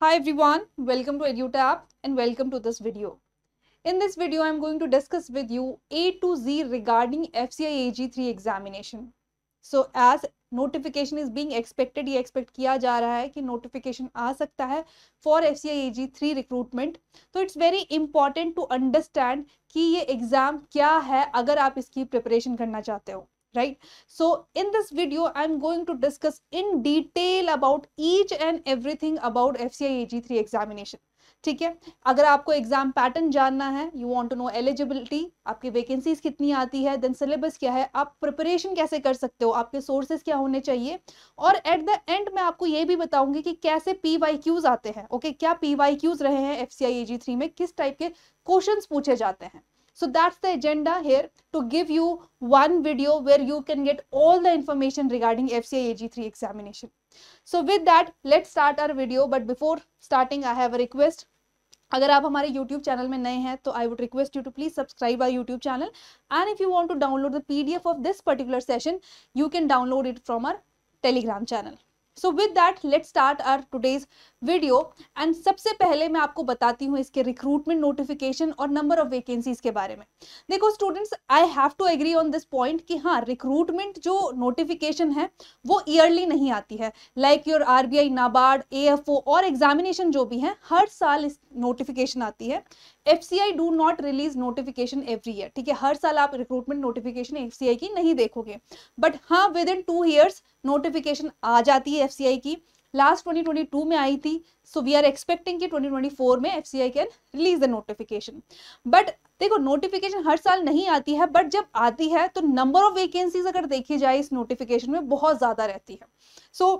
Hi everyone, welcome to EduTap and welcome to this video. In this video, I am going to discuss with you A to Z regarding FCI AG3 examination. So as notification is being expected, ये expect किया जा रहा है कि notification आ सकता है for FCI AG3 recruitment. तो it's very important to understand कि ये exam क्या है अगर आप इसकी preparation करना चाहते हो. right so in this video i'm going to discuss in detail about each and everything about fci ag3 examination ठीक है अगर आपको एग्जाम पैटर्न जानना है you want to know eligibility आपकी वैकेंसीज कितनी आती है देन सिलेबस क्या है आप प्रिपरेशन कैसे कर सकते हो आपके सोर्सेज क्या होने चाहिए और एट द एंड मैं आपको ये भी बताऊंगी कि कैसे पी क्यूज आते हैं ओके okay? क्या पी क्यूज रहे हैं F C I A G three में किस टाइप के क्वेश्चन पूछे जाते हैं So that's the agenda here to give you one video where you can get all the information regarding FCI AG3 examination. So with that, let's start our video. But before starting, I have a request. अगर आप हमारे YouTube channel में नए हैं तो I would request you to please subscribe our YouTube channel and if you want to download the PDF of this particular session you can download it from our Telegram channel so with that let start our today's video and सबसे पहले मैं आपको बताती हूँ इसके recruitment notification और number of vacancies के बारे में देखो students I have to agree on this point कि हाँ रिक्रूटमेंट जो नोटिफिकेशन है वो ईयरली नहीं आती है like your R B I NABARD A F O और एग्जामिनेशन जो भी है हर साल इस नोटिफिकेशन आती है F C I do not release notification every year ठीक है हर साल आप recruitment notification F C I की नहीं देखोगे बट हाँ within two years notification आ जाती है एफ सी आई की लास्ट ट्वेंटी ट्वेंटी टू में आई थी सो वी आर एक्सपेक्टिंग की ट्वेंटी ट्वेंटी फोर में F C I can release the notification but देखो नोटिफिकेशन हर साल नहीं आती है बट जब आती है तो नंबर ऑफ वेकेंसीज अगर देखी जाए इस नोटिफिकेशन में बहुत ज़्यादा रहती है so so,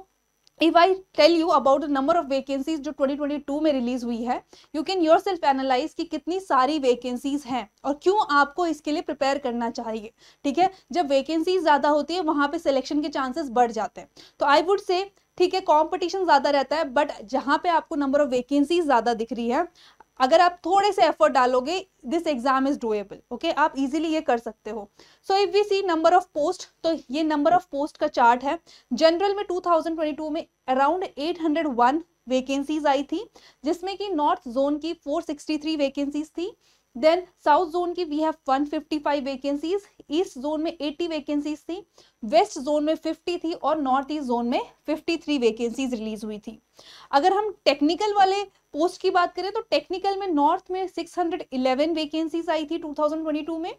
if I tell you about the number of vacancies जो 2022 में रिलीज हुई है you can yourself analyse कि कितनी सारी वेकेंसीज हैं और क्यों आपको इसके लिए प्रिपेयर करना चाहिए ठीक है जब वेकेंसीज ज़्यादा होती है वहां पे सिलेक्शन के चांसेस बढ़ जाते हैं तो आई वुड से ठीक है कंपटीशन ज़्यादा रहता है बट जहां पे आपको नंबर ऑफ वेकेंसीज ज़्यादा दिख रही है अगर आप थोड़े से एफर्ट डालोगे this exam is doable okay आप इजीली ये कर सकते हो so if we see number of post तो ये नंबर ऑफ पोस्ट का चार्ट है जनरल में 2022 में अराउंड 801 वेकेंसीज आई थी जिसमें कि नॉर्थ जोन की 463 वैकेंसीज थी देन साउथ जोन की we have 155 vacancies east zone में 80 वैकेंसीज थी वेस्ट जोन में 50 थी और नॉर्थ ईस्ट जोन में 53 वैकेंसीज रिलीज हुई थी अगर हम टेक्निकल वाले पोस्ट की बात करें तो टेक्निकल में नॉर्थ में 611 वैकेंसीज आई थी 2022 में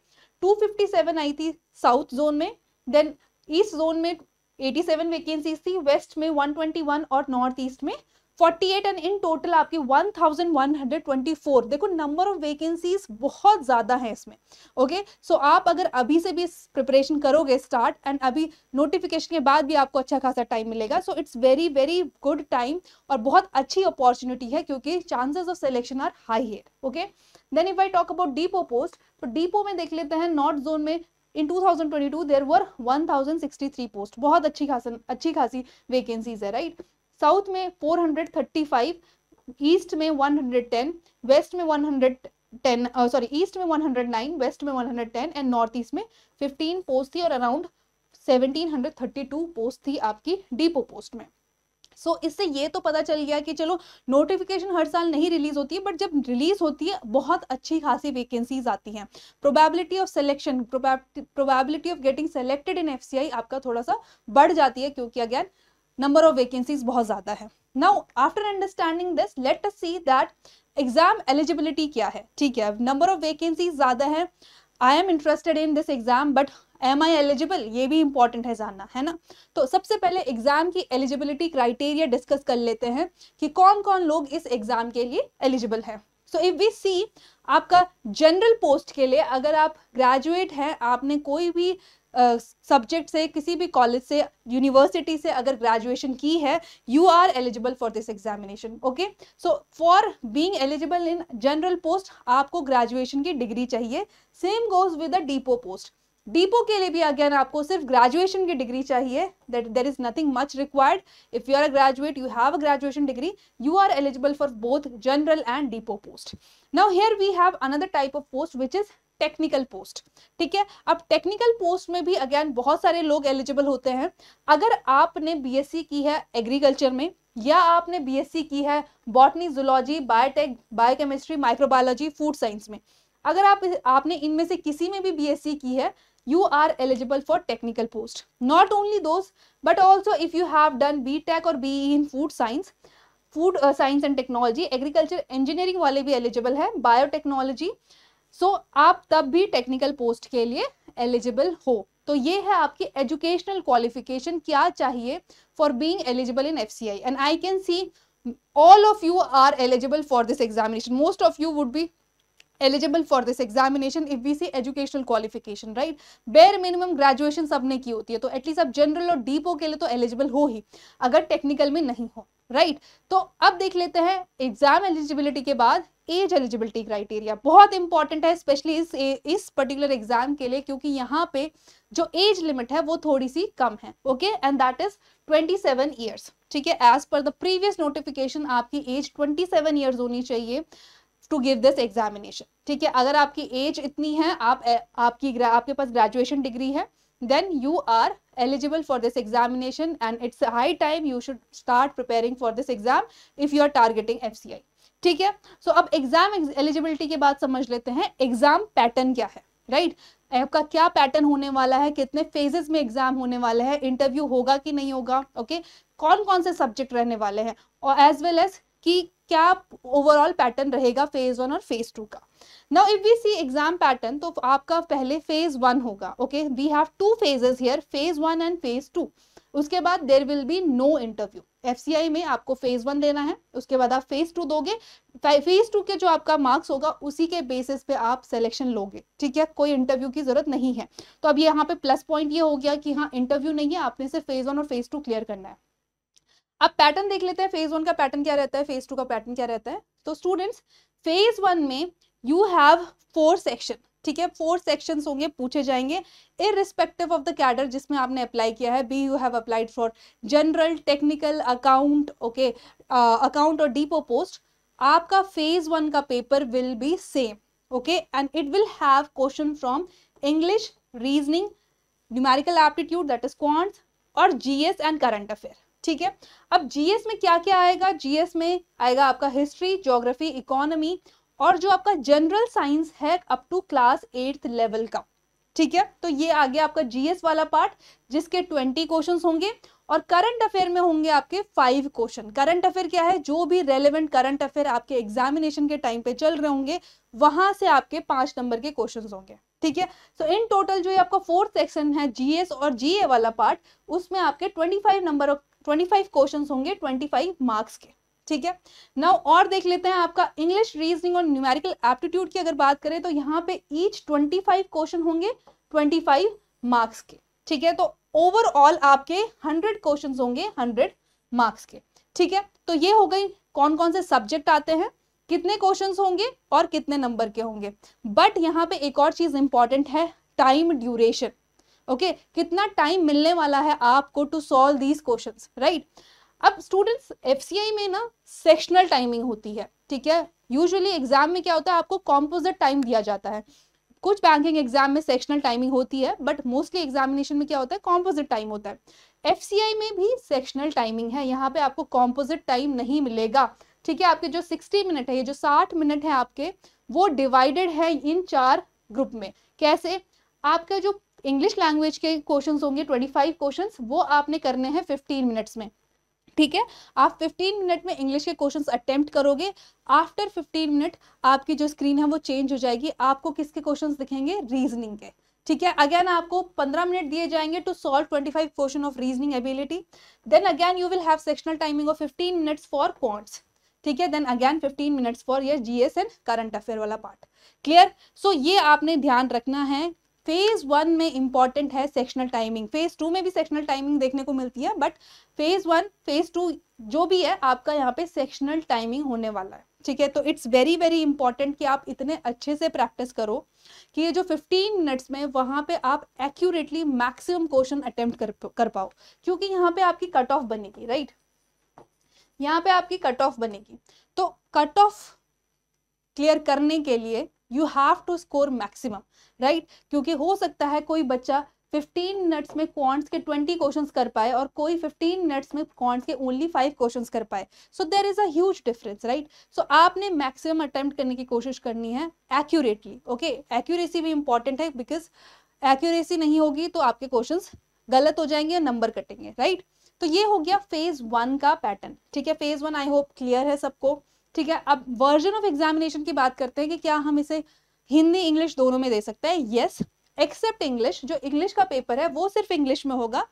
257 आई थी साउथ जोन में देन ईस्ट जोन में 87 वैकेंसीज थी वेस्ट में 121 और नॉर्थ ईस्ट में 48 एंड इन टोटल आपकी 1124 देखो नंबर ऑफ वेकेंसीज बहुत ज़्यादा है इसमें ओके okay? सो so, आप अगर अभी से भी प्रिपरेशन करोगे स्टार्ट एंड अभी नोटिफिकेशन के बाद भी आपको अच्छा खासा टाइम मिलेगा so it's very very good time और बहुत अच्छी अपॉर्चुनिटी है क्योंकि chances of selection are high है okay then if I talk about depot post तो डीपो में देख लेते हैं नॉर्थ जोन में इन 2022 देर वर 1063 पोस्ट बहुत अच्छी खासन अच्छी खासी वेकेंसीज है राइट right? साउथ में 435 ईस्ट में 110 वेस्ट में 110 सॉरी ईस्ट में 109 वेस्ट में 110 एंड नॉर्थ ईस्ट में 15 पोस्ट थी और अराउंड 1732 पोस्ट थी आपकी डीपो पोस्ट में सो so, इससे ये तो पता चल गया कि चलो नोटिफिकेशन हर साल नहीं रिलीज होती है बट जब रिलीज होती है बहुत अच्छी खासी वैकेंसीज आती हैं probability of selection probability of getting selected in FCI आपका थोड़ा सा बढ़ जाती है क्योंकि अगेन नंबर ऑफ वैकेंसीज बहुत ज़्यादा है now after understanding this let us see that exam eligibility क्या है ठीक है नंबर ऑफ वैकेंसीज ज़्यादा है I am interested in this exam but am I eligible ये भी इंपॉर्टेंट है जानना है ना तो सबसे पहले एग्जाम की एलिजिबिलिटी क्राइटेरिया डिस्कस कर लेते हैं कि कौन कौन लोग इस एग्जाम के लिए एलिजिबल है सो इफ वी सी आपका जनरल पोस्ट के लिए अगर आप ग्रेजुएट हैं आपने कोई भी सब्जेक्ट uh, से किसी भी कॉलेज से यूनिवर्सिटी से अगर ग्रेजुएशन की है you are eligible for this examination okay so for being eligible in general post आपको ग्रेजुएशन की डिग्री चाहिए same goes with the depot post depot के लिए भी अगेन आपको सिर्फ ग्रेजुएशन की डिग्री चाहिए that there is nothing much required if you are a graduate you have a graduation degree you are eligible for both general and depot post now here we have another type of post which is technical post ठीक है अब technical post में भी again बहुत सारे लोग eligible होते हैं अगर आपने बीएससी की है एग्रीकल्चर में या आपने बीएससी की है botany zoology biotech biochemistry microbiology food science में अगर आप आपने इनमें से किसी में भी बीएससी की है you are eligible for technical post not only those but also if you have done B और B in food science food science and technology agriculture engineering वाले भी एलिजिबल है बायोटेक्नोलॉजी सो so, आप तब भी टेक्निकल पोस्ट के लिए eligible हो तो ये है आपकी एजुकेशनल क्वालिफिकेशन क्या चाहिए for being eligible in FCI and I can see all of you are eligible for this examination most of you would be eligible for this examination if B see educational qualification right bare minimum graduation सबने की होती है तो at least आप general और depot के लिए तो एलिजिबल हो ही अगर टेक्निकल में नहीं हो राइट right? तो अब देख लेते हैं एग्जाम एलिजिबिलिटी के बाद एज एलिजिबिलिटी क्राइटेरिया बहुत इंपॉर्टेंट है स्पेशली इस इस पर्टिकुलर एग्जाम के लिए क्योंकि यहाँ पे जो एज लिमिट है वो थोड़ी सी कम है okay and that is 27 seven years ठीक है as per the previous notification आपकी एज 27 सेवन ईयर्स होनी चाहिए टू गिव दिस एग्जामिनेशन ठीक है अगर आपकी एज इतनी है आप आपकी आपके पास ग्रेजुएशन डिग्री है then you are eligible for this examination and it's a high time you should start preparing for this exam if you are targeting FCI. ठीक है सो so, अब एग्जाम एलिजिबिलिटी की बात समझ लेते हैं एग्जाम पैटर्न क्या है राइट right? आपका क्या पैटर्न होने वाला है कितने फेजेस में एग्जाम होने वाला है इंटरव्यू होगा कि नहीं होगा ओके okay? कौन कौन से सब्जेक्ट रहने वाले हैं और एज वेल एज कि क्या ओवरऑल पैटर्न रहेगा फेज वन और फेज टू का now if we see exam pattern तो आपका पहले फेज वन होगा okay we have two phases here phase one and phase two उसके बाद there will be no interview F में आपको फेज वन देना है उसके बाद आप फेज टू दोगे फेज टू के जो आपका मार्क्स होगा उसी के बेसिस पे आप सिलेक्शन लोगे ठीक है कोई इंटरव्यू की जरूरत नहीं है तो अब यहाँ पे प्लस पॉइंट ये हो गया कि हाँ इंटरव्यू नहीं है आपने सिर्फ फेज वन और फेज टू क्लियर करना है अब पैटर्न देख लेते हैं फेज वन का पैटर्न क्या रहता है फेज टू का पैटर्न क्या रहता है तो स्टूडेंट्स फेज वन में यू हैव फोर सेक्शन ठीक है फोर सेक्शंस होंगे पूछे जाएंगे इरिस्पेक्टिव ऑफ द कैडर जिसमें आपने अप्लाई किया है B you have applied for general technical account okay account और डीपो पोस्ट आपका फेज वन का paper will be same okay and it will have question from English reasoning numerical aptitude that is quant और GS and current affair ठीक है अब GS में क्या क्या आएगा जीएस में आएगा आपका हिस्ट्री ज्योग्राफी इकोनॉमी और जो आपका जनरल साइंस है up to class eighth level का ठीक है तो ये आ गया आपका जीएस वाला पार्ट जिसके ट्वेंटी क्वेश्चन होंगे और करंट अफेयर में होंगे आपके फाइव क्वेश्चन करंट अफेयर क्या है जो भी रेलेवेंट करंट अफेयर आपके एग्जामिनेशन के टाइम पे चल रहे होंगे वहां से आपके पांच नंबर के क्वेश्चन होंगे ठीक है सो इन टोटल जो ये आपका फोर्थ सेक्शन है जीएस और जीए वाला पार्ट उसमें आपके twenty five number of twenty five question होंगे ट्वेंटी फाइव मार्क्स के ठीक है नाउ और देख लेते हैं आपका इंग्लिश रीजनिंग और न्यूमेरिकल एप्टीट्यूड की अगर बात करें तो यहाँ पे ईच ट्वेंटी फाइव क्वेश्चन होंगे ट्वेंटी फाइव मार्क्स के ठीक है तो ओवरऑल आपके हंड्रेड क्वेश्चन होंगे हंड्रेड मार्क्स के ठीक है तो ये हो गई कौन कौन से सब्जेक्ट आते हैं कितने क्वेश्चन होंगे और कितने नंबर के होंगे बट यहाँ पे एक और चीज इंपॉर्टेंट है टाइम ड्यूरेशन ओके okay, कितना टाइम मिलने वाला है आपको to solve these questions right अब स्टूडेंट्स एफ में ना सेक्शनल टाइमिंग होती है ठीक है यूजुअली एग्जाम में क्या होता है आपको कॉम्पोजिट टाइम दिया जाता है कुछ बैंकिंग एग्जाम में सेक्शनल टाइमिंग होती है बट मोस्टली एग्जामिनेशन में क्या होता है कॉम्पोजिट टाइम होता है एफ में भी सेक्शनल टाइमिंग है यहाँ पे आपको कॉम्पोजिट टाइम नहीं मिलेगा ठीक है आपके जो 60 मिनट है ये जो 60 मिनट है आपके वो डिवाइडेड है इन चार ग्रुप में कैसे आपका जो इंग्लिश लैंग्वेज के क्वेश्चन होंगे ट्वेंटी फाइव वो आपने करने हैं फिफ्टीन मिनट्स में ठीक है आप 15 मिनट में इंग्लिश के क्वेश्चंस अटेम्प्ट करोगे आफ्टर 15 मिनट आपकी जो स्क्रीन है वो चेंज हो जाएगी आपको किसके क्वेश्चंस दिखेंगे रीजनिंग के ठीक है अगेन आपको 15 मिनट दिए जाएंगे to solve 25 question of reasoning ability then again you will have sectional timing of 15 minutes for quants ठीक है then again 15 minutes for yes GS and current affair वाला पार्ट क्लियर सो ये आपने ध्यान रखना है फेज वन में important है सेक्शनल टाइमिंग फेज टू में भी सेक्शनल टाइमिंग देखने को मिलती है but phase one phase two जो भी है आपका यहाँ पे सेक्शनल टाइमिंग होने वाला है ठीक है तो इट्स वेरी वेरी इंपॉर्टेंट कि आप इतने अच्छे से प्रैक्टिस करो कि ये जो 15 मिनट्स में वहां पे आप एक्यूरेटली मैक्सिमम क्वेश्चन अटेम्प्ट कर कर पाओ क्योंकि यहाँ पे आपकी कट ऑफ बनेगी राइट यहाँ पे आपकी कट ऑफ बनेगी तो कट ऑफ क्लियर करने के लिए you have to score maximum right क्योंकि हो सकता है कोई बच्चा 15 मिनट्स में क्वांट्स के 20 क्वेश्चंस कर पाए और कोई 15 मिनट्स में क्वांट्स के ओनली फाइव क्वेश्चंस कर पाए so there is a difference right so आपने मैक्सिमम अटेम्प्ट करने की कोशिश करनी है एक्यूरेटली ओके एक्यूरेसी भी इंपॉर्टेंट है बिकॉज एक्यूरेसी नहीं होगी तो आपके क्वेश्चंस गलत हो जाएंगे या नंबर कटेंगे राइट right? तो ये हो गया फेज वन का पैटर्न ठीक है phase one I hope clear है सबको ठीक है अब वर्जन ऑफ एग्जामिनेशन की बात करते हैं कि क्या हम इसे हिंदी इंग्लिश दोनों में दे सकते हैं यस एक्सेप्ट इंग्लिश जो इंग्लिश का पेपर है वो सिर्फ इंग्लिश में होगा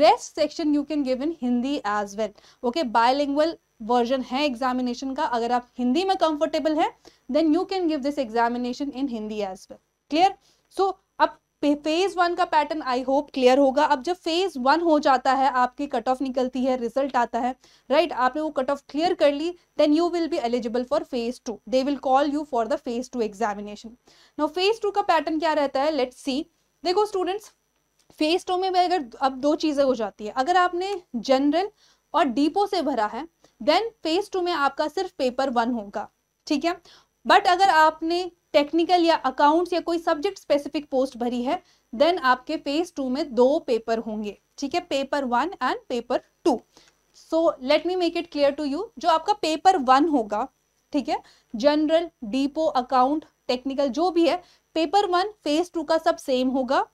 rest section you can give in Hindi as well okay bilingual version है एग्जामिनेशन का अगर आप हिंदी में कंफर्टेबल है then you can give this examination in Hindi as well clear so अब फेज वन का पैटर्न आई होप क्लियर होगा अब जब फेज वन हो जाता है आपकी कट ऑफ निकलती है रिजल्ट आता है राइट right? आपने वो कट ऑफ क्लियर कर ली then you will be eligible for phase two they will call you for the phase two examination no phase two का पैटर्न क्या रहता है लेट सी देखो स्टूडेंट्स फेज टू में अगर अब दो चीज़ें हो जाती है अगर आपने जनरल और डीपो से भरा है देन फेज टू में आपका सिर्फ पेपर वन होगा ठीक है बट अगर आपने टेक्निकल या अकाउंट्स या कोई सब्जेक्ट स्पेसिफिक पोस्ट भरी है देन आपके फेज टू में दो पेपर होंगे ठीक है paper one and paper two so let me make it clear to you जो आपका पेपर वन होगा ठीक है जनरल डीपो अकाउंट टेक्निकल जो भी है पेपर वन फेज टू का सब सेम होगा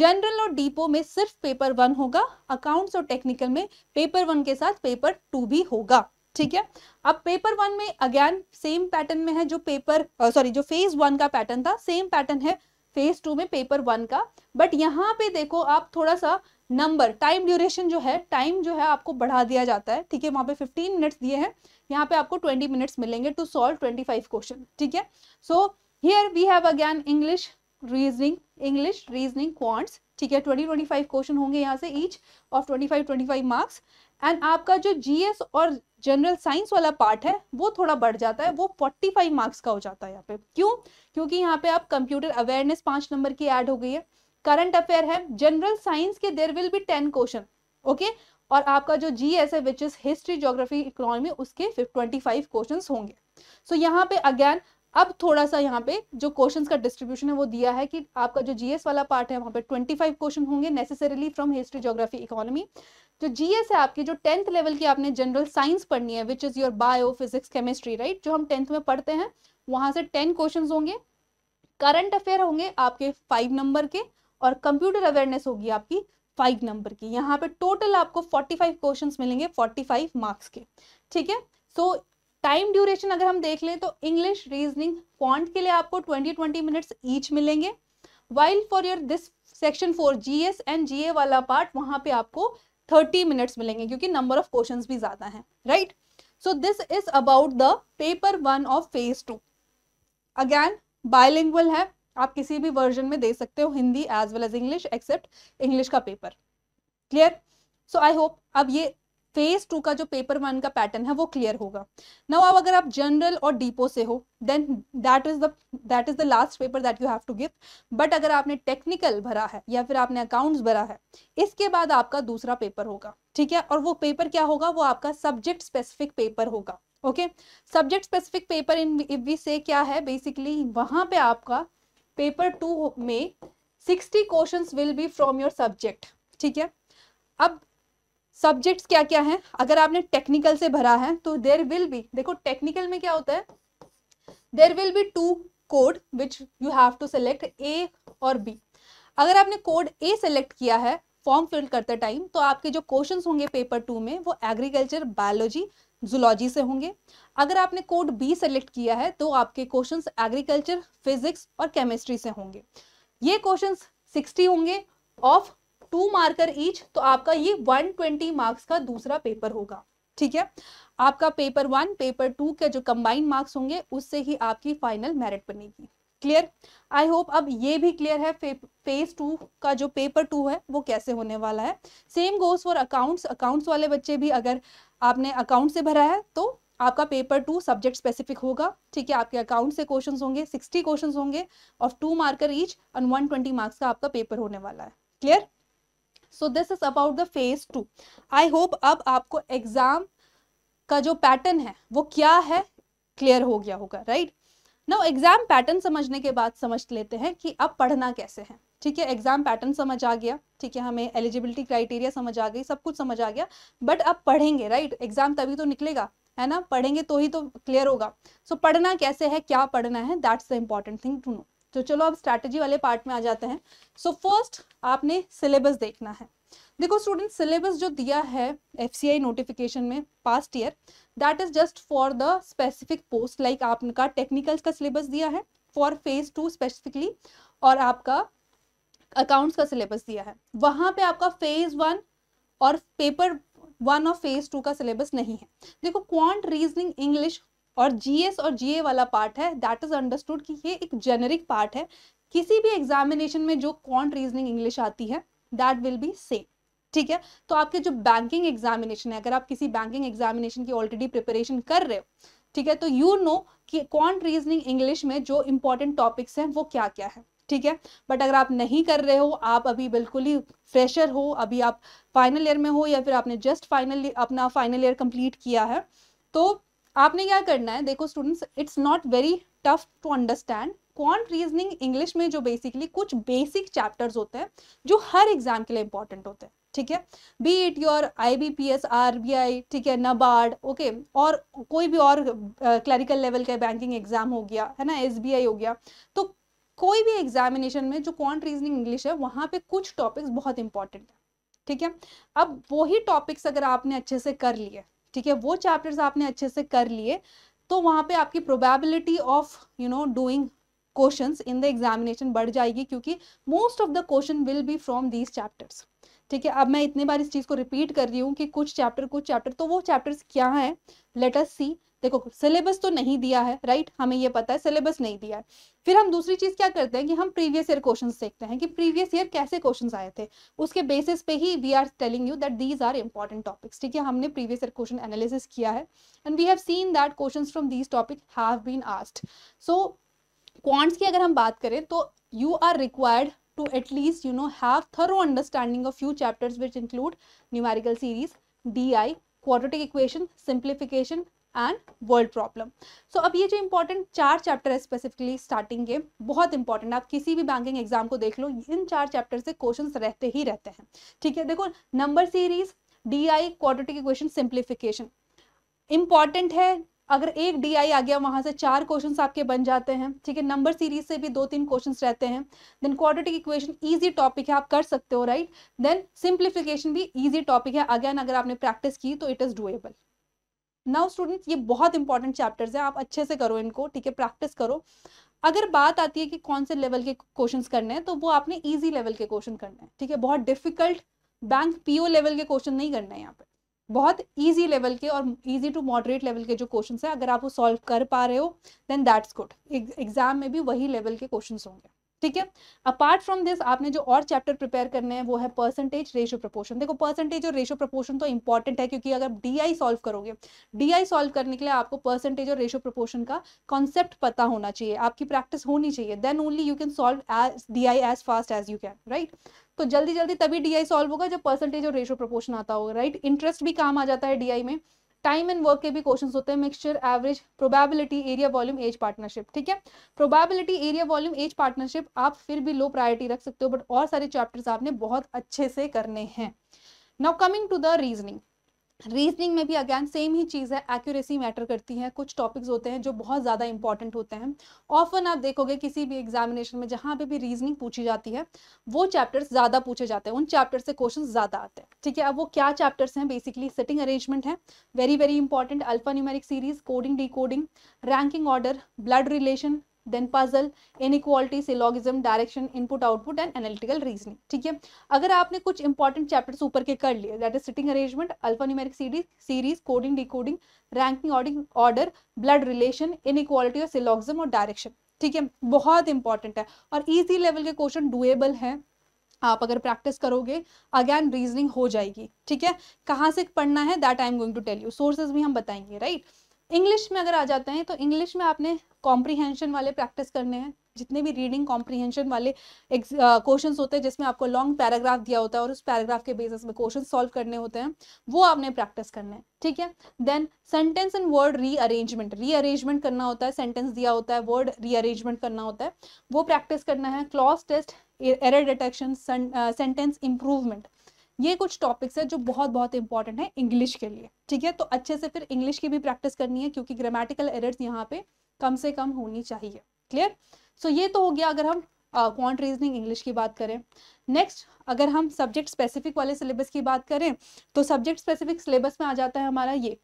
जनरल और डीपो में सिर्फ पेपर वन होगा अकाउंट्स और टेक्निकल में पेपर वन के साथ पेपर टू भी होगा ठीक है अब पेपर वन में अगेन सेम पैटर्न में है जो पेपर सॉरी uh, जो फेज वन का पैटर्न था सेम पैटर्न है फेज टू में पेपर वन का बट यहाँ पे देखो आप थोड़ा सा नंबर टाइम ड्यूरेशन जो है टाइम जो है आपको बढ़ा दिया जाता है ठीक है वहां पे 15 मिनट्स दिए हैं यहाँ पे आपको 20 मिनट्स मिलेंगे टू सॉल्व 25 क्वेश्चन ठीक है so here we have again English reasoning English reasoning quants ठीक है 20 25 क्वेश्चन होंगे यहाँ से ईच ऑफ 25 25 मार्क्स एंड आपका जो जीएस और जनरल साइंस वाला पार्ट है वो थोड़ा बढ़ जाता है वो 45 मार्क्स का हो जाता है यहाँ पे क्यों क्योंकि यहाँ पे आप कंप्यूटर अवेयरनेस पांच नंबर की ऐड हो गई है करंट अफेयर है जनरल साइंस के there will be ten question okay और आपका जो जी एस है which is history geography economy उसके ट्वेंटी फाइव क्वेश्चन होंगे सो so, यहाँ पे अगेन अब थोड़ा सा यहाँ पे जो क्वेश्चन का डिस्ट्रीब्यूशन है वो दिया है कि आपका जो जीएस वाला पार्ट है वहाँ पे 25 क्वेश्चन होंगे necessarily from history geography economy जो जीएस है आपकी जो टेंथ लेवल की आपने जनरल साइंस पढ़नी है which is your bio physics chemistry right जो हम टेंथ में पढ़ते हैं वहां से टेन क्वेश्चन होंगे करंट अफेयर होंगे आपके फाइव नंबर के और कंप्यूटर अवेयरनेस होगी आपकी फाइव नंबर की यहाँ पे टोटल आपको फाइव क्वेश्चन मिलेंगे फाइव मार्क्स के ठीक है सो so, टाइम ड्यूरेशन अगर हम देख लें तो इंग्लिश रीजनिंग क्वांट के लिए आपको 20 20 मिनट्स ईच मिलेंगे while for your this section for G S and G A वाला पार्ट वहां पे आपको 30 मिनट्स मिलेंगे क्योंकि नंबर ऑफ क्वेश्चन भी ज़्यादा हैं right so this is about the paper one of phase two again bilingual है आप किसी भी वर्जन में दे सकते हो Hindi as well as English except English का paper clear so I hope अब ये फेज टू का जो पेपर वन का पैटर्न है वो क्लियर होगा नाउ अब अगर आप जनरल और डीपो से हो then that is that is the last paper that you have to give but अगर आपने टेक्निकल भरा है या फिर आपने अकाउंट्स भरा है इसके बाद आपका दूसरा पेपर होगा ठीक है और वो पेपर क्या होगा वो आपका सब्जेक्ट स्पेसिफिक पेपर होगा okay subject specific paper in वी से क्या है बेसिकली वहां पे आपका पेपर टू में sixty question will be from your subject ठीक है अब सब्जेक्ट्स क्या क्या हैं अगर आपने टेक्निकल से भरा है तो देर विल बी देखो टेक्निकल में क्या होता है there will be two code which you have to select A और बी अगर आपने कोड ए सेलेक्ट किया है फॉर्म फिल करते टाइम तो आपके जो क्वेश्चन होंगे पेपर टू में वो एग्रीकल्चर बायोलॉजी जूलॉजी से होंगे अगर आपने कोड बी सेलेक्ट किया है तो आपके क्वेश्चन एग्रीकल्चर फिजिक्स और केमिस्ट्री से होंगे ये क्वेश्चन सिक्सटी होंगे ऑफ टू मार्कर ईच तो आपका ये 120 मार्क्स का दूसरा पेपर होगा ठीक है आपका पेपर वन पेपर टू के जो कंबाइंड मार्क्स होंगे उससे ही आपकी फाइनल मेरिट बनेगी क्लियर आई होप अब ये भी क्लियर है फेज टू का जो पेपर टू है वो कैसे होने वाला है same goes for accounts accounts वाले बच्चे भी अगर आपने अकाउंट से भरा है तो आपका पेपर टू सब्जेक्ट स्पेसिफिक होगा ठीक है आपके अकाउंट से क्वेश्चंस होंगे 60 क्वेश्चंस होंगे of two marker each and 120 marks का आपका पेपर होने वाला है clear so this is about the phase two I hope अब आपको एग्जाम का जो पैटर्न है वो क्या है क्लियर हो गया होगा राइट ना एग्जाम पैटर्न समझने के बाद समझ लेते हैं कि अब पढ़ना कैसे है ठीक है एग्जाम पैटर्न समझ आ गया ठीक है हमें एलिजिबिलिटी क्राइटेरिया समझ आ गई सब कुछ समझ आ गया बट अब पढ़ेंगे राइट एग्जाम तभी तो निकलेगा है ना पढ़ेंगे तो ही तो क्लियर होगा सो so, पढ़ना कैसे है क्या पढ़ना है that's the important thing to know तो चलो अब स्ट्रैटेजी वाले पार्ट में आ जाते हैं सो so फर्स्ट आपने सिलेबस देखना है देखो स्टूडेंट सिलेबस जो दिया है एफ नोटिफिकेशन में past year that is just for the specific post like आपका टेक्निकल्स का सिलेबस दिया है फॉर फेज टू स्पेसिफिकली और आपका अकाउंट्स का सिलेबस दिया है वहां पे आपका फेज वन और पेपर वन और फेज टू का सिलेबस नहीं है देखो क्वांट रीजनिंग इंग्लिश और जीएस और जीए वाला पार्ट है दैट इज अंडरस्टूड कि ये एक जेनरिक पार्ट है किसी भी एग्जामिनेशन में जो कॉन्ट रीजनिंग इंग्लिश आती है दैट विल बी सेम ठीक है तो आपके जो बैंकिंग एग्जामिनेशन है अगर आप किसी बैंकिंग एग्जामिनेशन की ऑलरेडी प्रिपरेशन कर रहे हो ठीक है तो यू you नो know कि कॉन्ट रीजनिंग इंग्लिश में जो इंपॉर्टेंट टॉपिक्स हैं वो क्या क्या है ठीक है बट अगर आप नहीं कर रहे हो आप अभी बिल्कुल ही फ्रेशर हो अभी आप फाइनल ईयर में हो या फिर आपने जस्ट फाइनल अपना फाइनल ईयर कंप्लीट किया है तो आपने क्या करना है देखो students it's not very tough to understand quant reasoning English में जो बेसिकली कुछ बेसिक चैप्टर्स होते हैं जो हर एग्जाम के लिए इंपॉर्टेंट होते हैं ठीक है be it your I B P S R B I ठीक है नबार्ड ओके और कोई भी और क्लरिकल लेवल का बैंकिंग एग्जाम हो गया है ना एस बी आई हो गया तो कोई भी एग्जामिनेशन में जो क्वांट रीजनिंग इंग्लिश है वहाँ पे कुछ टॉपिक्स बहुत इंपॉर्टेंट है ठीक है अब वही टॉपिक्स अगर आपने अच्छे से कर लिए ठीक है वो चैप्टर्स आपने अच्छे से कर लिए तो वहाँ पे आपकी probability of you know doing question in the examination बढ़ जाएगी क्योंकि most of the question will be from these chapters ठीक है अब मैं इतने बार इस चीज़ को रिपीट कर रही हूँ कि कुछ चैप्टर कुछ चैप्टर तो वो चैप्टर्स क्या हैं लेटस सी देखो सिलेबस तो नहीं दिया है राइट हमें ये पता है सिलेबस नहीं दिया है फिर हम दूसरी चीज क्या करते हैं कि हम प्रीवियस ईयर क्वेश्चन देखते हैं कि प्रीवियस ईयर कैसे क्वेश्चन आए थे उसके बेसिस पे ही we are telling you that these are important topics ठीक है हमने प्रीवियस ईयर क्वेश्चन एनालिसिस किया है and we have seen that question from these topic have been asked so quants की अगर हम बात करें तो you are required to at least you know have thorough understanding of few chapters which include numerical series di quadratic equation simplification and world problem so अब ये जो important चार चैप्टर है स्पेसिफिकली स्टार्टिंग के बहुत इंपॉर्टेंट आप किसी भी बैंकिंग एग्जाम को देख लो इन चार चैप्टर से क्वेश्चन रहते ही रहते हैं ठीक है देखो number series D I quadratic equation simplification important है अगर एक डी आई आ गया वहां से चार क्वेश्चन आपके बन जाते हैं ठीक है नंबर सीरीज से भी दो तीन क्वेश्चन रहते हैं then quadratic equation easy topic है आप कर सकते हो राइट देन सिंप्लीफिकेशन भी इजी टॉपिक है अगेन अगर आपने प्रैक्टिस की तो it is doable now students ये बहुत इंपॉर्टेंट चैप्टर्स हैं आप अच्छे से करो इनको ठीक है प्रैक्टिस करो अगर बात आती है कि कौन से लेवल के क्वेश्चन करने हैं तो वो आपने ईजी लेवल के क्वेश्चन करने हैं ठीक है बहुत डिफिकल्ट बैंक पीओ लेवल के क्वेश्चन नहीं करना है यहाँ पे बहुत ईजी लेवल के और ईजी टू मॉडरेट लेवल के जो क्वेश्चन हैं अगर आप वो सॉल्व कर पा रहे हो देन दैट्स गुड एग्जाम में भी वही लेवल के क्वेश्चन होंगे ठीक है अपार्ट फ्रॉम दिस आपने जो और चैप्टर प्रिपेयर करने हैं वो है परसेंटेज रेशियो प्रपोर्शन देखो परसेंटेज और रेशियो प्रपोर्शन तो इंपॉर्टेंट है क्योंकि अगर डी आई सॉल्व करोगे डी आई सॉल्व करने के लिए आपको परसेंटेज और रेशियो प्रपोर्शन का कॉन्सेप्ट पता होना चाहिए आपकी प्रैक्टिस होनी चाहिए then only you can solve as D I as fast as you can right तो जल्दी जल्दी तभी डी आई सॉल्व होगा जब परसेंटेज और रेशियो प्रपोर्शन आता होगा राइट इंटरेस्ट भी काम आ जाता है डी आई में टाइम एंड वर्क के भी क्वेश्चन होते हैं mixture average probability area volume age partnership ठीक है probability area volume age partnership आप फिर भी लो प्रायोरिटी रख सकते हो बट और सारे चैप्टर्स आपने बहुत अच्छे से करने हैं now coming to the reasoning reasoning में भी अगेन सेम ही चीज़ है एक्यूरेसी मैटर करती है कुछ टॉपिक्स होते हैं जो बहुत ज़्यादा इंपॉर्टेंट होते हैं ऑफन आप देखोगे किसी भी एग्जामिनेशन में जहाँ पे भी रीजनिंग पूछी जाती है वो चैप्टर्स ज़्यादा पूछे जाते हैं उन चैप्टर से क्वेश्चन ज़्यादा आते हैं ठीक है अब वो क्या चैप्टर्स हैं बेसिकली सिटिंग अरेंजमेंट है very very important alpha numeric series coding D ranking order blood relation then puzzle inequality syllogism direction input output and analytical reasoning ठीक है अगर आपने कुछ इंपॉर्टेंट चैप्टर्स ऊपर के कर लिए that is sitting arrangement alpha numeric series series coding decoding ranking order blood relation inequality और सिलॉगिज्म और डायरेक्शन ठीक है बहुत इंपॉर्टेंट है और ईजी लेवल के क्वेश्चन डुएबल हैं आप अगर प्रैक्टिस करोगे अगेन रीजनिंग हो जाएगी ठीक है कहाँ से पढ़ना है that I am going to tell you sources भी हम बताएंगे राइट right? इंग्लिश में अगर आ जाते हैं तो इंग्लिश में आपने कॉम्प्रीहेंशन वाले प्रैक्टिस करने हैं जितने भी रीडिंग कॉम्प्रीहेंशन वाले क्वेश्चन होते हैं जिसमें आपको लॉन्ग पैराग्राफ दिया होता है और उस पैराग्राफ के बेसिस में क्वेश्चन सॉल्व करने होते हैं वो आपने प्रैक्टिस करने हैं ठीक है then sentence and word rearrangement rearrangement करना होता है सेंटेंस दिया होता है वर्ड रीअरेंजमेंट करना होता है वो प्रैक्टिस करना है cloze test error detection sentence improvement ये कुछ टॉपिक्स है जो बहुत बहुत इंपॉर्टेंट है इंग्लिश के लिए ठीक है तो अच्छे से फिर इंग्लिश की भी प्रैक्टिस करनी है क्योंकि ग्रामेटिकल एरर्स यहाँ पे कम से कम होनी चाहिए क्लियर सो so, ये तो हो गया अगर हम क्वांट रीजनिंग इंग्लिश की बात करें नेक्स्ट अगर हम सब्जेक्ट स्पेसिफिक वाले सिलेबस की बात करें तो सब्जेक्ट स्पेसिफिक सिलेबस में आ जाता है हमारा ये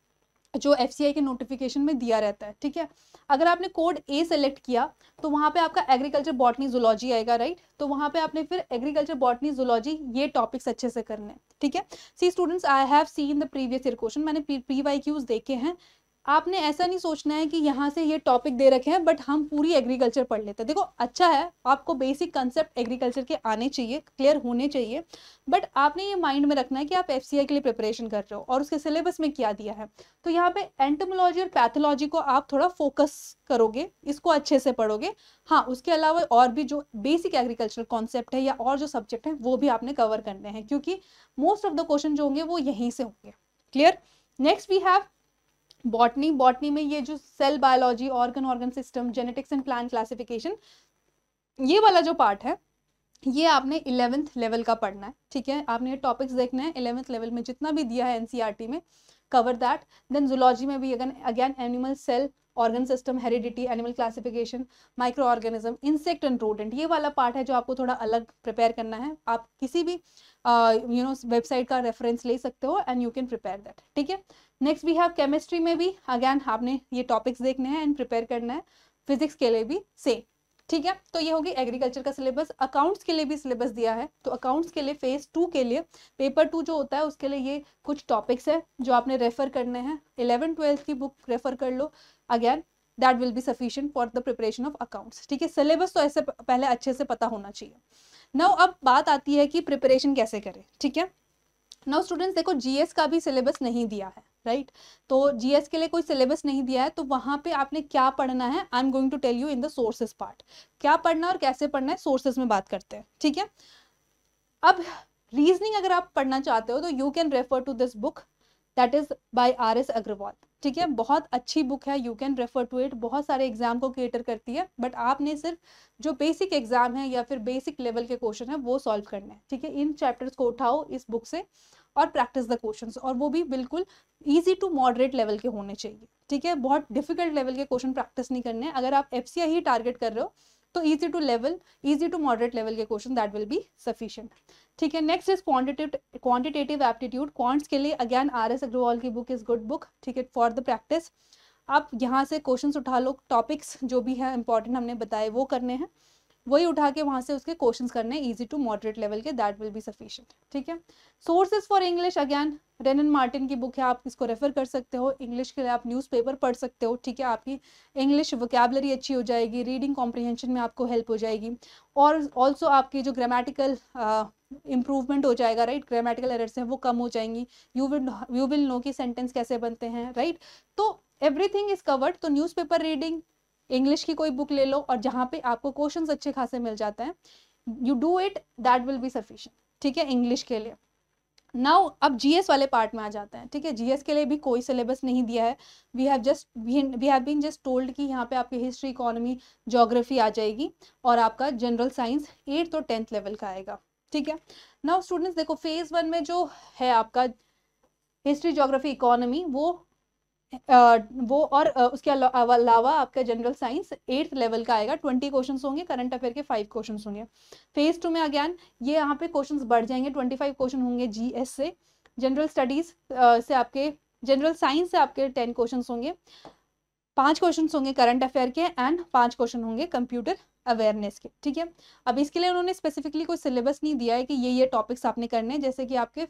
जो एफ के नोटिफिकेशन में दिया रहता है ठीक है अगर आपने कोड ए सेलेक्ट किया तो वहाँ पे आपका एग्रीकल्चर बॉटनी जोलॉजी आएगा राइट तो वहाँ पे आपने फिर एग्रीकल्चर बॉटनी जोलॉजी ये टॉपिक्स अच्छे से करने हैं ठीक है see students I have seen the previous year question मैंने प्री वाई देखे हैं आपने ऐसा नहीं सोचना है कि यहाँ से ये टॉपिक दे रखे हैं बट हम पूरी एग्रीकल्चर पढ़ लेते हैं देखो अच्छा है आपको बेसिक कंसेप्ट एग्रीकल्चर के आने चाहिए क्लियर होने चाहिए बट आपने ये माइंड में रखना है कि आप एफ के लिए प्रिपरेशन कर रहे हो और उसके सिलेबस में क्या दिया है तो यहाँ पे एंटमोलॉजी और पैथोलॉजी को आप थोड़ा फोकस करोगे इसको अच्छे से पढ़ोगे हाँ उसके अलावा और भी जो बेसिक एग्रीकल्चर कॉन्सेप्ट है या और जो सब्जेक्ट है वो भी आपने कवर करने हैं क्योंकि मोस्ट ऑफ द क्वेश्चन जो होंगे वो यहीं से होंगे clear next we have botany botany में ये जो cell biology organ organ system genetics and plant classification ये वाला जो पार्ट है ये आपने इलेवेंथ लेवल का पढ़ना है ठीक है आपने ये टॉपिक्स देखना है इलेवेंथ लेवल में जितना भी दिया है एनसीईआरटी e में कवर दैट देन जुलॉजी में भी अगर again animal cell organ system heredity animal classification micro organism insect and rodent ये वाला पार्ट है जो आपको थोड़ा अलग प्रिपेयर करना है आप किसी भी यू नो वेबसाइट का रेफरेंस ले सकते हो and you can prepare that ठीक है नेक्स्ट वी हैव केमिस्ट्री में भी अगैन आपने ये टॉपिक्स देखने हैं एंड प्रिपेयर करना है फिजिक्स के लिए भी सेम ठीक है तो ये होगी एग्रीकल्चर का सिलेबस अकाउंट्स के लिए भी सिलेबस दिया है तो अकाउंट्स के लिए फेज टू के लिए पेपर टू जो होता है उसके लिए ये कुछ टॉपिक्स है जो आपने रेफर करने हैं इलेवन ट्वेल्थ की बुक रेफर कर लो again that will be sufficient for the preparation of accounts ठीक है सिलेबस तो ऐसे पहले अच्छे से पता होना चाहिए नाउ अब बात आती है कि प्रिपरेशन कैसे करें ठीक है नाउ स्टूडेंट्स देखो जीएस का भी सिलेबस नहीं दिया है राइट right? तो जीएस के लिए कोई सिलेबस नहीं दिया है तो वहां पे आपने क्या पढ़ना है I am going to tell you in the sources part क्या पढ़ना है और कैसे पढ़ना है सोर्सेज में बात करते हैं ठीक है अब रीजनिंग अगर आप पढ़ना चाहते हो तो you can refer to this book that is by R S Agarwal ठीक है बहुत अच्छी बुक है you can refer to it बहुत सारे एग्जाम को क्रिएटर करती है बट आपने सिर्फ जो बेसिक एग्जाम है या फिर बेसिक लेवल के क्वेश्चन है वो सॉल्व करने हैं ठीक है इन चैप्टर्स को उठाओ इस बुक से और प्रैक्टिस द क्वेश्चन और वो भी बिल्कुल ईजी टू मॉडरेट लेवल के होने चाहिए ठीक है बहुत डिफिकल्ट लेवल के क्वेश्चन प्रैक्टिस नहीं करने हैं अगर आप एफ ही टारगेट कर रहे हो तो easy to level easy to moderate level के question that will be sufficient ठीक है next is quantitative quantitative aptitude quants के लिए अगैन आर एस अग्रवाल की बुक इज गुड बुक ठीक है फॉर द प्रैक्टिस आप यहाँ से क्वेश्चन उठा लो टॉपिक्स जो भी है इंपॉर्टेंट हमने बताए वो करने हैं वही उठा के वहां से उसके क्वेश्चन करने इजी टू मॉडरेट लेवल के दैट विल बी सफिशियंट ठीक है sources for English again and Martin की बुक है आप इसको रेफर कर सकते हो इंग्लिश के लिए आप न्यूज़पेपर पढ़ सकते हो ठीक है आपकी इंग्लिश वोकेबलरी अच्छी हो जाएगी रीडिंग कॉम्प्रिहेंशन में आपको हेल्प हो जाएगी और ऑल्सो आपकी जो ग्रामेटिकल इम्प्रूवमेंट हो जाएगा राइट ग्रामेटिकल एरर्स हैं वो कम हो जाएंगी you will you will know कि सेंटेंस कैसे बनते हैं राइट तो एवरीथिंग इज कवर्ड तो न्यूज़पेपर रीडिंग इंग्लिश की कोई बुक ले लो और जहाँ पे आपको क्वेश्चन अच्छे खासे मिल जाते हैं you do it that will be sufficient ठीक है इंग्लिश के लिए नाउ अब जीएस वाले पार्ट में आ जाते हैं ठीक है जीएस के लिए भी कोई सिलेबस नहीं दिया है we have just we have been just told कि यहाँ पे आपकी हिस्ट्री इकोनॉमी जोग्राफी आ जाएगी और आपका जनरल साइंस एट्थ और टेंथ लेवल का आएगा ठीक है नाउ स्टूडेंट्स देखो फेज वन में जो है आपका हिस्ट्री जोग्राफी इकोनॉमी वो वो और उसके अलावा आपका जनरल साइंस एट्थ लेवल का आएगा ट्वेंटी क्वेश्चन होंगे करंट अफेयर के फाइव क्वेश्चन होंगे फेज टू में अगैन ये यहाँ पे क्वेश्चन बढ़ जाएंगे ट्वेंटी फाइव क्वेश्चन होंगे जी से जनरल स्टडीज से आपके जनरल साइंस से आपके टेन क्वेश्चन होंगे पांच क्वेश्चन होंगे करंट अफेयर के एंड पांच क्वेश्चन होंगे कंप्यूटर अवेयरनेस के ठीक है अब इसके लिए उन्होंने स्पेसिफिकली कोई सिलेबस नहीं दिया है कि ये ये टॉपिक्स आपने करने हैं जैसे कि आपके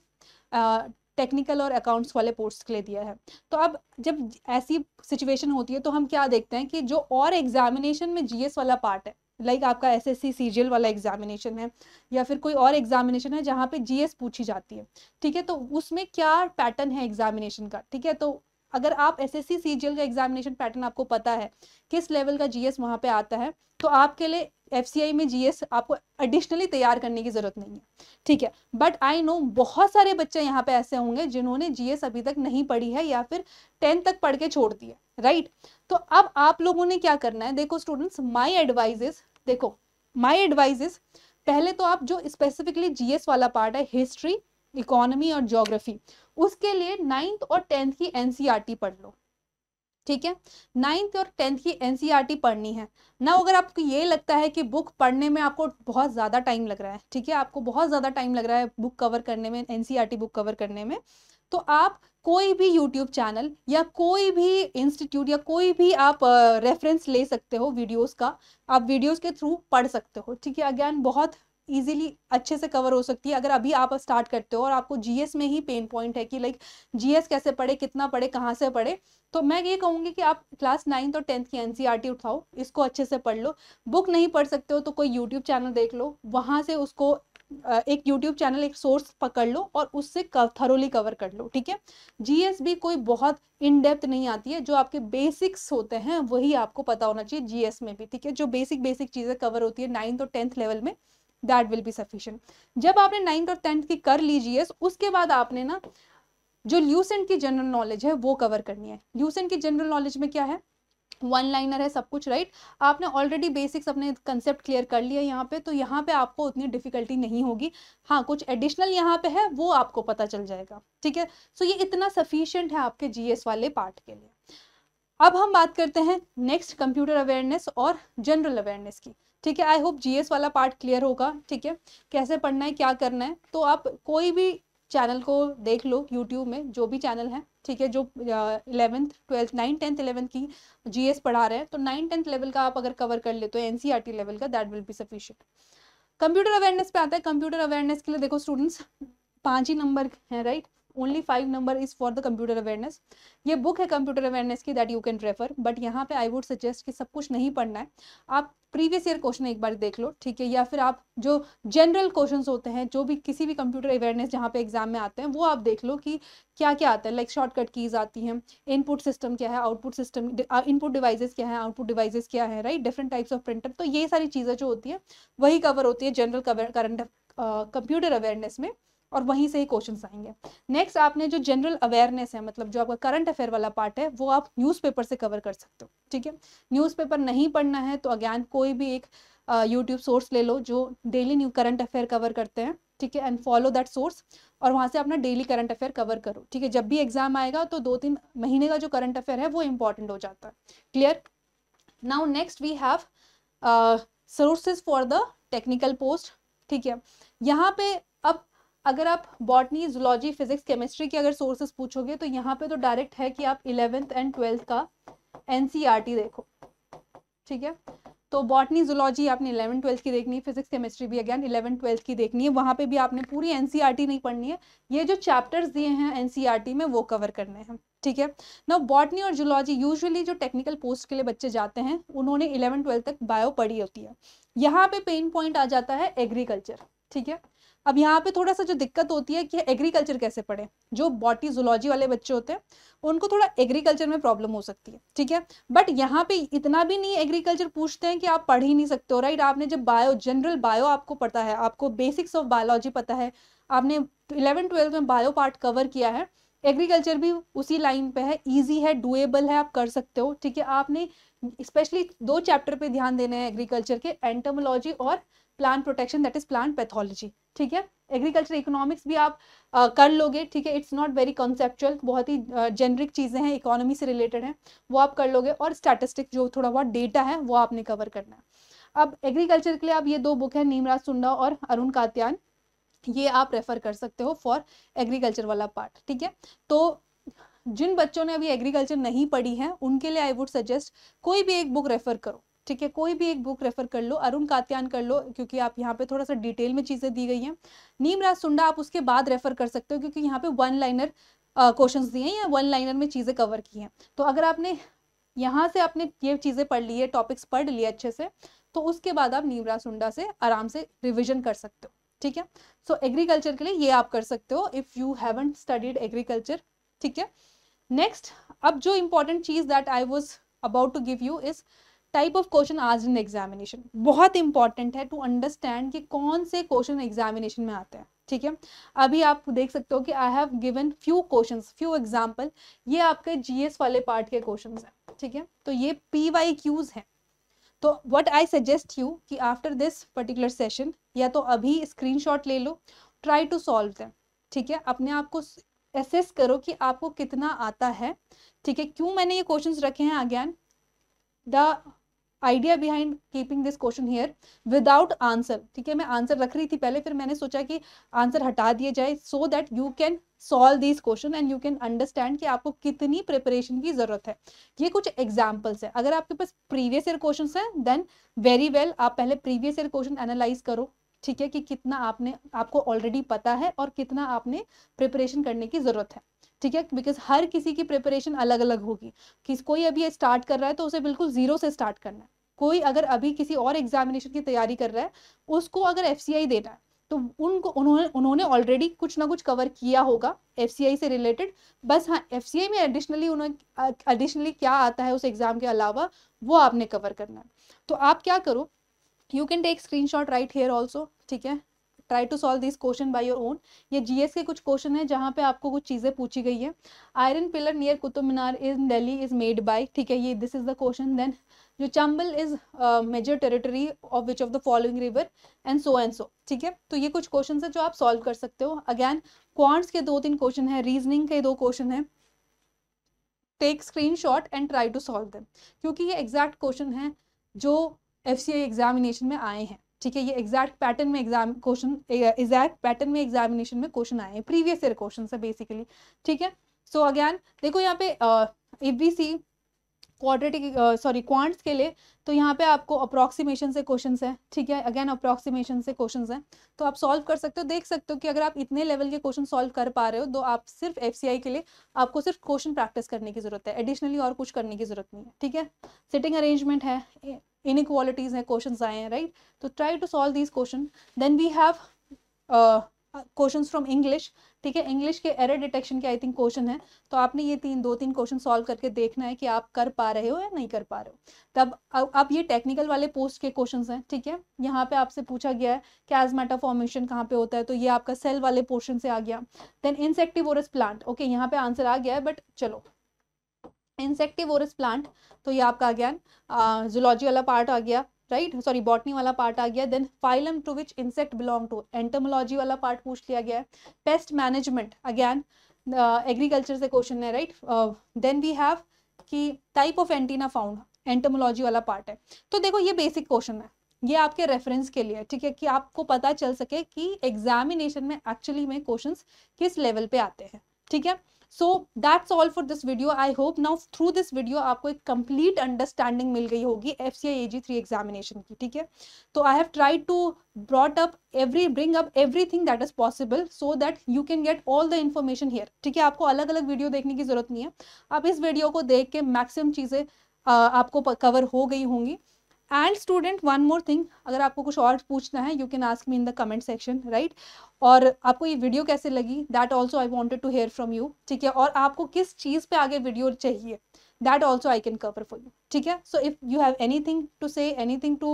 टेक्निकल और अकाउंट्स वाले पोस्ट के लिए दिया है तो अब जब ऐसी सिचुएशन होती है तो हम क्या देखते हैं कि जो और एग्जामिनेशन में जीएस वाला पार्ट है लाइक like आपका एस एस सी वाला एग्जामिनेशन है या फिर कोई और एग्जामिनेशन है जहाँ पे जीएस पूछी जाती है ठीक है तो उसमें क्या पैटर्न है एग्जामिनेशन का ठीक है तो अगर आप एस एस सी का एग्जामिनेशन पैटर्न आपको पता है किस लेवल का जीएस वहाँ पे आता है तो आपके लिए एफ में जीएस आपको एडिशनली तैयार करने की ज़रूरत नहीं है ठीक है बट आई नो बहुत सारे बच्चे यहाँ पे ऐसे होंगे जिन्होंने जीएस अभी तक नहीं पढ़ी है या फिर टेंथ तक पढ़ के छोड़ दी है राइट तो अब आप लोगों ने क्या करना है देखो स्टूडेंट्स माई एडवाइजेस देखो माई एडवाइजेस पहले तो आप जो स्पेसिफिकली जीएस वाला पार्ट है हिस्ट्री इकोनॉमी और ज्योग्राफी उसके लिए नाइन्थ और टेंथ की एनसीईआरटी e पढ़ लो ठीक है नाइन्थ और टेंथ की एनसीईआरटी e पढ़नी है ना अगर आपको ये लगता है कि बुक पढ़ने में आपको बहुत ज़्यादा टाइम लग रहा है ठीक है आपको बहुत ज़्यादा टाइम लग रहा है बुक कवर करने में एनसीईआरटी बुक कवर करने में तो आप कोई भी यूट्यूब चैनल या कोई भी इंस्टीट्यूट या कोई भी आप रेफरेंस ले सकते हो वीडियोज का आप वीडियोज के थ्रू पढ़ सकते हो ठीक है अगैन बहुत इजीली अच्छे से कवर हो सकती है अगर अभी आप स्टार्ट करते हो और आपको जीएस में ही पेन पॉइंट है कि लाइक जीएस कैसे पढ़े कितना पढ़े कहाँ से पढ़े तो मैं ये कहूँगी कि आप क्लास नाइन्थ और टेंथ की एनसीईआरटी e उठाओ इसको अच्छे से पढ़ लो बुक नहीं पढ़ सकते हो तो कोई यूट्यूब चैनल देख लो वहाँ से उसको एक यूट्यूब चैनल एक सोर्स पकड़ लो और उससे थरोली कवर कर लो ठीक है जीएस भी कोई बहुत इन डेप्थ नहीं आती है जो आपके बेसिक्स होते हैं वही आपको पता होना चाहिए जीएस में भी ठीक है जो बेसिक बेसिक चीज़ें कवर होती है नाइन्थ और टेंथ लेवल में दैट विल बी सफिशियंट जब आपने नाइन्थ और टेंथ की कर ली उसके बाद आपने ना जो ल्यूसेंट की जनरल नॉलेज है वो कवर करनी है ल्यूसेंट की जनरल नॉलेज में क्या है वन लाइनर है सब कुछ राइट आपने ऑलरेडी बेसिक्स अपने कंसेप्ट क्लियर कर लिया यहाँ पे तो यहाँ पे आपको उतनी डिफिकल्टी नहीं होगी हाँ कुछ एडिशनल यहाँ पे है वो आपको पता चल जाएगा ठीक है सो ये इतना सफिशियंट है आपके जीएस वाले पार्ट के लिए अब हम बात करते हैं नेक्स्ट कंप्यूटर अवेयरनेस और जनरल अवेयरनेस की ठीक है आई होप जीएस वाला पार्ट क्लियर होगा ठीक है कैसे पढ़ना है क्या करना है तो आप कोई भी चैनल को देख लो यूट्यूब में जो भी चैनल है ठीक है जो eleventh twelfth nine tenth eleventh की जीएस पढ़ा रहे हैं तो नाइन टेंथ लेवल का आप अगर कवर कर ले तो एनसीईआरटी लेवल e का that will be sufficient computer awareness पे आता है कंप्यूटर अवेयरनेस के लिए देखो स्टूडेंट्स पांच ही नंबर हैं right only five number is for the computer awareness ये बुक है कंप्यूटर अवेयरनेस की that you can refer but यहाँ पे आई वुड सजेस्ट कि सब कुछ नहीं पढ़ना है आप प्रीवियस ईयर क्वेश्चन एक बार देख लो ठीक है या फिर आप जो जनरल क्वेश्चंस होते हैं जो भी किसी भी कंप्यूटर अवेयरनेस जहाँ पे एग्जाम में आते हैं वो आप देख लो कि क्या क्या आता है लाइक शॉर्टकट कीज आती हैं इनपुट सिस्टम क्या है आउटपुट सिस्टम इनपुट डिवाइसेस क्या है आउटपुट डिवाइसेस क्या है right different types of printer तो ये सारी चीज़ें जो होती हैं वही कवर होती है जनरल करंट कंप्यूटर अवेयरनेस में और वहीं से ही क्वेश्चन आएंगे नेक्स्ट आपने जो जनरल अवेयरनेस है मतलब जो आपका करंट अफेयर वाला पार्ट है वो आप न्यूज़पेपर से कवर कर सकते हो ठीक है न्यूज़पेपर नहीं पढ़ना है तो अगैन कोई भी एक यूट्यूब uh, सोर्स ले लो जो daily new current affair cover करते हैं ठीक है एंड फॉलो दैट सोर्स और वहाँ से अपना डेली करंट अफेयर कवर करो ठीक है जब भी एग्जाम आएगा तो दो तीन महीने का जो करंट अफेयर है वो इंपॉर्टेंट हो जाता है clear now next we have sources for the technical post ठीक है यहाँ पे अब अगर आप बॉटनी जुलॉजी फिजिक्स केमिस्ट्री के अगर सोर्सेस पूछोगे तो यहाँ पे तो डायरेक्ट है कि आप इलेवेंथ एंड ट्वेल्थ का एन e देखो ठीक है तो बॉटनी जुलॉजी आपने इलेवन ट्वेल्थ की देखनी है फिजिक्स केमिस्ट्री भी अगेन इलेवन ट्वेल्थ की देखनी है वहाँ पे भी आपने पूरी एन e नहीं पढ़नी है ये जो चैप्टर्स दिए हैं एन e में वो कवर करने हैं ठीक है ना बॉटनी और जुलॉजी यूजुअली जो टेक्निकल पोस्ट के लिए बच्चे जाते हैं उन्होंने इलेवन ट्वेल्थ तक बायो पढ़ी होती है यहाँ पे पेन पॉइंट आ जाता है एग्रीकल्चर ठीक है अब यहाँ पे थोड़ा सा जो दिक्कत होती है कि एग्रीकल्चर कैसे पढ़े जो बॉटी जोलॉजी वाले बच्चे होते हैं उनको थोड़ा एग्रीकल्चर में प्रॉब्लम हो सकती है ठीक है बट यहाँ पे इतना भी नहीं एग्रीकल्चर पूछते हैं कि आप पढ़ ही नहीं सकते हो राइट आपने जब बायो जनरल बायो आपको पता है आपको बेसिक्स ऑफ बायोलॉजी पता है आपने इलेवन ट्वेल्थ में बायो पार्ट कवर किया है एग्रीकल्चर भी उसी लाइन पे है ईजी है डुएबल है आप कर सकते हो ठीक है आपने स्पेशली दो चैप्टर पे ध्यान देना है एग्रीकल्चर के एंटमोलॉजी और plant protection that is plant pathology ठीक है एग्रीकल्चर इकोनॉमिक्स भी आप uh, कर लोगे ठीक है इट्स नॉट वेरी कॉन्सेप्चुअल बहुत ही जेनरिक चीज़ें हैं इकोनॉमी से रिलेटेड हैं वो आप कर लोगे और स्टैटिस्टिक जो थोड़ा बहुत डेटा है वो आपने कवर करना है अब एग्रीकल्चर के लिए आप ये दो बुक हैं नीमराज सुंडा और अरुण कात्यान ये आप रेफर कर सकते हो फॉर एग्रीकल्चर वाला पार्ट ठीक है तो जिन बच्चों ने अभी एग्रीकल्चर नहीं पढ़ी है उनके लिए आई वुड सजेस्ट कोई भी एक बुक रेफर करो ठीक है कोई भी एक बुक रेफर कर लो अरुण कात्यान कर लो क्योंकि आप यहाँ पे थोड़ा सा डिटेल में चीज़ें दी गई हैं नीमराज सुंडा आप उसके बाद रेफर कर सकते हो क्योंकि यहाँ पे वन लाइनर क्वेश्चंस दिए हैं या वन लाइनर में चीज़ें कवर की हैं तो अगर आपने यहाँ से आपने ये चीज़ें पढ़ ली है टॉपिक्स पढ़ लिए अच्छे से तो उसके बाद आप नीमराज सुंडा से आराम से रिविजन कर सकते हो ठीक है सो एग्रीकल्चर के लिए ये आप कर सकते हो if you haven't studied agriculture ठीक है नेक्स्ट अब जो इम्पोर्टेंट चीज़ that I was about to give you is type of question आज इन एग्जामिनेशन बहुत इंपॉर्टेंट है टू अंडरस्टैंड कि कौन से क्वेश्चन एग्जामिनेशन में आते हैं ठीक है अभी आप देख सकते हो कि I have given few question few example ये आपके जीएस वाले पार्ट के क्वेश्चन हैं ठीक है तो ये पी वाई क्यूज है तो वट आई सजेस्ट यू कि आफ्टर दिस पर्टिकुलर सेशन या तो अभी स्क्रीनशॉट ले लो ट्राई टू सॉल्व दैम ठीक है अपने आप को एसेस करो कि आपको कितना आता है ठीक है क्यों मैंने ये क्वेश्चन रखे हैं again the idea behind keeping this question here without answer ठीक है मैं आंसर रख रही थी पहले फिर मैंने सोचा कि आंसर हटा दिए जाए so that you can solve this question and you can understand कि आपको कितनी प्रिपरेशन की जरूरत है ये कुछ एग्जाम्पल्स है अगर आपके पास प्रीवियस ईयर क्वेश्चन है देन वेरी वेल आप पहले प्रीवियस ईयर क्वेश्चन एनालाइज करो ठीक है कि कितना आपने आपको ऑलरेडी पता है और कितना आपने प्रिपरेशन करने की ज़रूरत है ठीक है बिकॉज हर किसी की प्रिपरेशन अलग अलग होगी किस कोई अभी स्टार्ट कर रहा है तो उसे बिल्कुल ज़ीरो से स्टार्ट करना है कोई अगर अभी किसी और एग्जामिनेशन की तैयारी कर रहा है उसको अगर एफ देना है तो उनको उन्होंने उन्होंने ऑलरेडी कुछ ना कुछ कवर किया होगा एफ से रिलेटेड बस हाँ एफ में एडिशनली उन्होंने एडिशनली क्या आता है उस एग्ज़ाम के अलावा वो आपने कवर करना है तो आप क्या करो you can take screenshot right here also ठीक है try to solve this question by your own ये जीएस के कुछ क्वेश्चन है जहाँ पे आपको कुछ चीज़ें पूछी गई है iron pillar near Qutub Minar is Delhi is made by ठीक है ये this is the question then जो Chambal is major territory of which of the following river and so and so ठीक है तो ये कुछ क्वेश्चन है जो आप सॉल्व कर सकते हो अगैन क्वांट्स के दो तीन क्वेश्चन है रीजनिंग के दो क्वेश्चन है take screenshot and try to solve them क्योंकि ये एग्जैक्ट क्वेश्चन है जो एफ एग्जामिनेशन में आए हैं ठीक है ये एग्जैक्ट पैटर्न में एग्जाम क्वेश्चन एग्जैक्ट पैटर्न में एग्जामिनेशन में क्वेश्चन आए हैं प्रीवियस ईयर क्वेश्चन है बेसिकली ठीक है सो so अगैन देखो यहाँ पे if B C quadratic sorry quants के लिए तो यहाँ पे आपको अप्रॉक्सीमेशन से क्वेश्चन है ठीक है अगेन अप्रॉक्सीमेशन से क्वेश्चन है तो आप सॉल्व कर सकते हो देख सकते हो कि अगर आप इतने लेवल के क्वेश्चन सॉल्व कर पा रहे हो तो आप सिर्फ एफ के लिए आपको सिर्फ क्वेश्चन प्रैक्टिस करने की जरूरत है एडिशनली और कुछ करने की जरूरत नहीं है ठीक है सिटिंग अरेंजमेंट है inequalities हैं क्वेश्चन आए हैं राइट तो try to solve these question then we have questions from English ठीक है इंग्लिश के एरर डिटेक्शन के आई थिंक क्वेश्चन है तो आपने ये तीन दो तीन क्वेश्चन सॉल्व करके देखना है कि आप कर पा रहे हो या नहीं कर पा रहे हो तब अब ये टेक्निकल वाले पोस्ट के क्वेश्चंस हैं ठीक है यहाँ पे आपसे पूछा गया है कि एजमेटा फॉर्मेशन कहाँ पे होता है तो ये आपका सेल वाले पोर्शन से आ गया देन इंसेक्टिव प्लांट ओके यहाँ पे आंसर आ गया है बट चलो इंसेक्टिवोरस प्लांट तो ये आपका आ गया जुलॉजी वाला पार्ट आ गया राइट सॉरी बॉटनी वाला पार्ट आ गया then phylum to which insect belong to entomology वाला पार्ट पूछ लिया गया है पेस्ट मैनेजमेंट अगैन एग्रीकल्चर से क्वेश्चन है राइट देन वी हैव कि type of antenna found entomology वाला पार्ट है तो देखो ये बेसिक क्वेश्चन है ये आपके रेफरेंस के लिए ठीक है कि आपको पता चल सके कि एग्जामिनेशन में एक्चुअली में क्वेश्चंस किस लेवल पे आते हैं ठीक है so that's all for this video I hope now through this video आपको एक कंप्लीट अंडरस्टैंडिंग मिल गई होगी F C I A G three examination की ठीक है तो I have tried to brought up every bring up every thing that is possible so that you can get all the information here ठीक है आपको अलग अलग वीडियो देखने की जरूरत नहीं है आप इस वीडियो को देख के मैक्सिमम चीज़ें आपको कवर हो गई होंगी and student one more thing अगर आपको कुछ और पूछना है you can ask me in the comment section right और आपको ये वीडियो कैसे लगी that also I wanted to hear from you ठीक है और आपको किस चीज़ पे आगे वीडियो चाहिए that also I can cover for you ठीक है so if you have any thing to say any thing to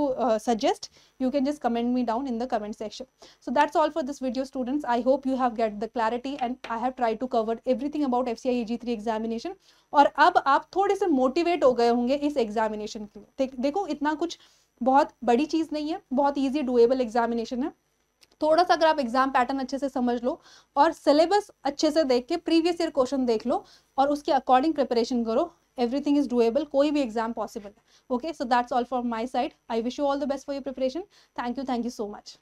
suggest you can just comment me down in the comment section so that's all for this video students I hope you have get the clarity and I have try to cover everything about F C I G three examination और अब आप थोड़े से motivate हो गए होंगे इस examination के लिए देखो इतना कुछ बहुत बड़ी चीज़ नहीं है बहुत ईजी डुएबल एग्जामिनेशन है थोड़ा सा अगर आप एग्जाम पैटर्न अच्छे से समझ लो और सिलेबस अच्छे से देख के प्रीवियस ईयर क्वेश्चन देख लो और उसके अकॉर्डिंग प्रिपरेशन करो everything is doable koi bhi exam possible okay so that's all from my side i wish you all the best for your preparation thank you thank you so much